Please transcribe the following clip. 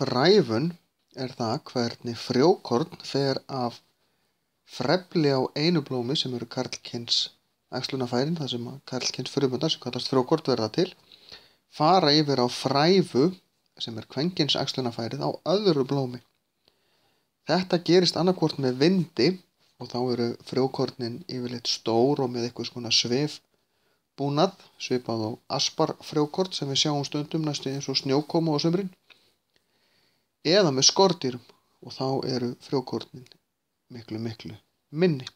Fræfun er það hvernig frjókorn fer af frefli á einu blómi sem eru karlkynns ægslunafærin, það sem karlkynns frumundar sem kallast frjókorn verða til, fara yfir á fræfu sem er kvenkins ægslunafærið á öðru blómi. Þetta gerist annarkort með vindi og þá eru frjókornin yfirleitt stór og með eitthvað svona sveif búnað, sveipað á asparfrjókort sem við sjáum stundum næstu eins og snjókoma á sömurinn eða með skordýrum og þá eru frjókornin miklu miklu minni.